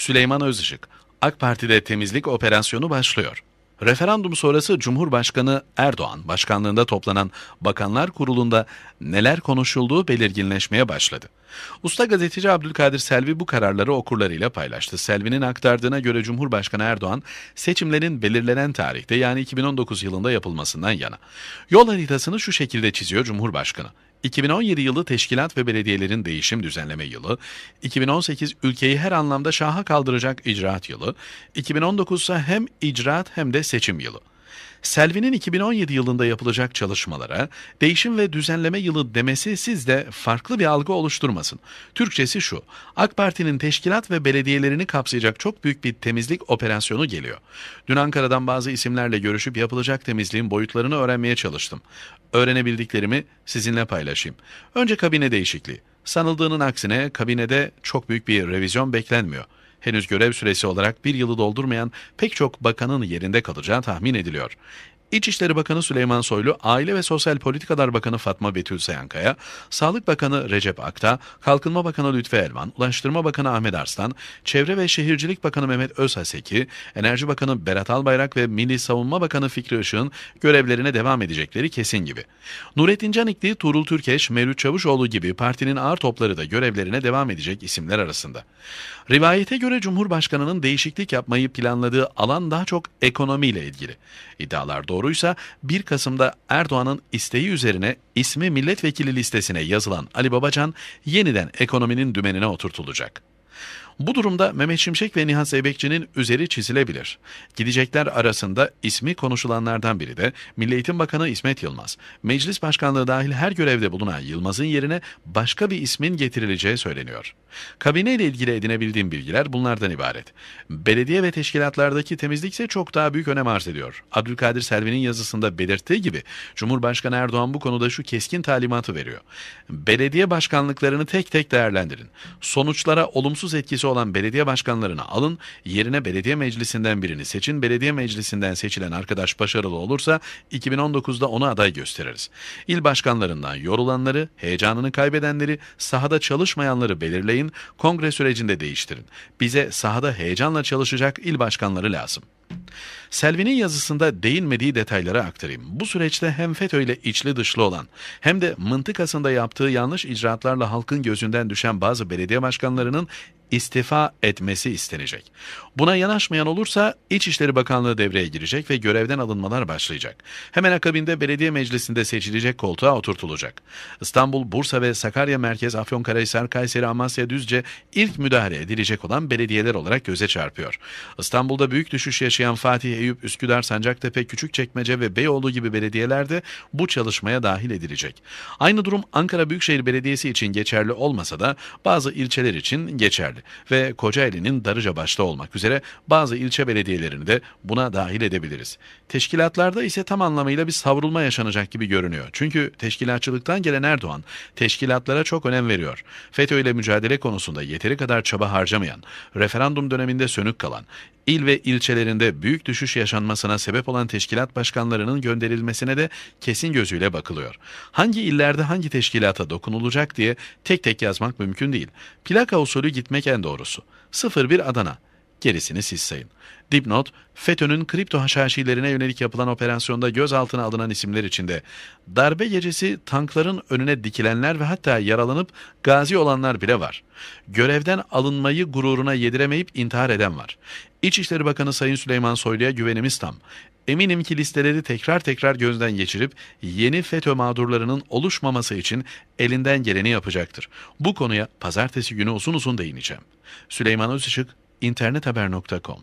Süleyman Özışık, AK Parti'de temizlik operasyonu başlıyor. Referandum sonrası Cumhurbaşkanı Erdoğan başkanlığında toplanan Bakanlar Kurulu'nda neler konuşulduğu belirginleşmeye başladı. Usta gazeteci Abdülkadir Selvi bu kararları okurlarıyla paylaştı. Selvi'nin aktardığına göre Cumhurbaşkanı Erdoğan seçimlerin belirlenen tarihte yani 2019 yılında yapılmasından yana. Yol haritasını şu şekilde çiziyor Cumhurbaşkanı. 2017 yılı teşkilat ve belediyelerin değişim düzenleme yılı, 2018 ülkeyi her anlamda şaha kaldıracak icraat yılı, 2019 ise hem icraat hem de seçim yılı. Selvi'nin 2017 yılında yapılacak çalışmalara değişim ve düzenleme yılı demesi sizde farklı bir algı oluşturmasın. Türkçesi şu, AK Parti'nin teşkilat ve belediyelerini kapsayacak çok büyük bir temizlik operasyonu geliyor. Dün Ankara'dan bazı isimlerle görüşüp yapılacak temizliğin boyutlarını öğrenmeye çalıştım. Öğrenebildiklerimi sizinle paylaşayım. Önce kabine değişikliği. Sanıldığının aksine kabinede çok büyük bir revizyon beklenmiyor henüz görev süresi olarak bir yılı doldurmayan pek çok bakanın yerinde kalacağı tahmin ediliyor. İçişleri Bakanı Süleyman Soylu, Aile ve Sosyal Politikalar Bakanı Fatma Betül Sayankaya, Sağlık Bakanı Recep Akta, Kalkınma Bakanı Lütfi Elvan, Ulaştırma Bakanı Ahmet Arslan, Çevre ve Şehircilik Bakanı Mehmet Özhaseki, Enerji Bakanı Berat Albayrak ve Milli Savunma Bakanı Fikri Işık'ın görevlerine devam edecekleri kesin gibi. Nurettin Canikli, Tuğrul Türkeş, Mevlüt Çavuşoğlu gibi partinin ağır topları da görevlerine devam edecek isimler arasında. Rivayete göre Cumhurbaşkanı'nın değişiklik yapmayı planladığı alan daha çok ekonomiyle ilgili. İddialar doğru doğruysa 1 Kasım'da Erdoğan'ın isteği üzerine ismi milletvekili listesine yazılan Ali Babacan yeniden ekonominin dümenine oturtulacak. Bu durumda Mehmet Şimşek ve Nihan Zeybekçi'nin üzeri çizilebilir. Gidecekler arasında ismi konuşulanlardan biri de Milli Eğitim Bakanı İsmet Yılmaz. Meclis başkanlığı dahil her görevde bulunan Yılmaz'ın yerine başka bir ismin getirileceği söyleniyor. Kabine ile ilgili edinebildiğim bilgiler bunlardan ibaret. Belediye ve teşkilatlardaki temizlik ise çok daha büyük önem arz ediyor. Abdülkadir Selvi'nin yazısında belirttiği gibi Cumhurbaşkanı Erdoğan bu konuda şu keskin talimatı veriyor. Belediye başkanlıklarını tek tek değerlendirin. Sonuçlara olumsuz etkisi olan belediye başkanlarını alın, yerine belediye meclisinden birini seçin. Belediye meclisinden seçilen arkadaş başarılı olursa 2019'da onu aday gösteririz. İl başkanlarından yorulanları, heyecanını kaybedenleri, sahada çalışmayanları belirleyin, kongre sürecinde değiştirin. Bize sahada heyecanla çalışacak il başkanları lazım. Selvi'nin yazısında değinmediği detaylara aktarayım. Bu süreçte hem FETÖ ile içli dışlı olan hem de mıntıkasında yaptığı yanlış icraatlarla halkın gözünden düşen bazı belediye başkanlarının istifa etmesi istenecek. Buna yanaşmayan olursa İçişleri Bakanlığı devreye girecek ve görevden alınmalar başlayacak. Hemen akabinde belediye meclisinde seçilecek koltuğa oturtulacak. İstanbul, Bursa ve Sakarya Merkez, Afyonkarahisar, Kayseri, Amasya, Düzce ilk müdahale edilecek olan belediyeler olarak göze çarpıyor. İstanbul'da büyük düşüş yaşayan yaşayan Fatih Eyüp, Üsküdar, Sancaktepe, Küçükçekmece ve Beyoğlu gibi belediyelerde bu çalışmaya dahil edilecek. Aynı durum Ankara Büyükşehir Belediyesi için geçerli olmasa da bazı ilçeler için geçerli ve Kocaeli'nin Darıca başta olmak üzere bazı ilçe belediyelerini de buna dahil edebiliriz. Teşkilatlarda ise tam anlamıyla bir savrulma yaşanacak gibi görünüyor. Çünkü teşkilatçılıktan gelen Erdoğan teşkilatlara çok önem veriyor. FETÖ ile mücadele konusunda yeteri kadar çaba harcamayan, referandum döneminde sönük kalan, il ve ilçelerinde büyük düşüş yaşanmasına sebep olan teşkilat başkanlarının gönderilmesine de kesin gözüyle bakılıyor. Hangi illerde hangi teşkilata dokunulacak diye tek tek yazmak mümkün değil. Plaka usulü gitmek en doğrusu. 01 Adana Gerisini siz sayın. Dipnot, FETÖ'nün kripto haşhaşilerine yönelik yapılan operasyonda gözaltına alınan isimler içinde darbe gecesi tankların önüne dikilenler ve hatta yaralanıp gazi olanlar bile var. Görevden alınmayı gururuna yediremeyip intihar eden var. İçişleri Bakanı Sayın Süleyman Soylu'ya güvenimiz tam. Eminim ki listeleri tekrar tekrar gözden geçirip yeni FETÖ mağdurlarının oluşmaması için elinden geleni yapacaktır. Bu konuya pazartesi günü uzun uzun değineceğim. Süleyman Özışık, internethaber.com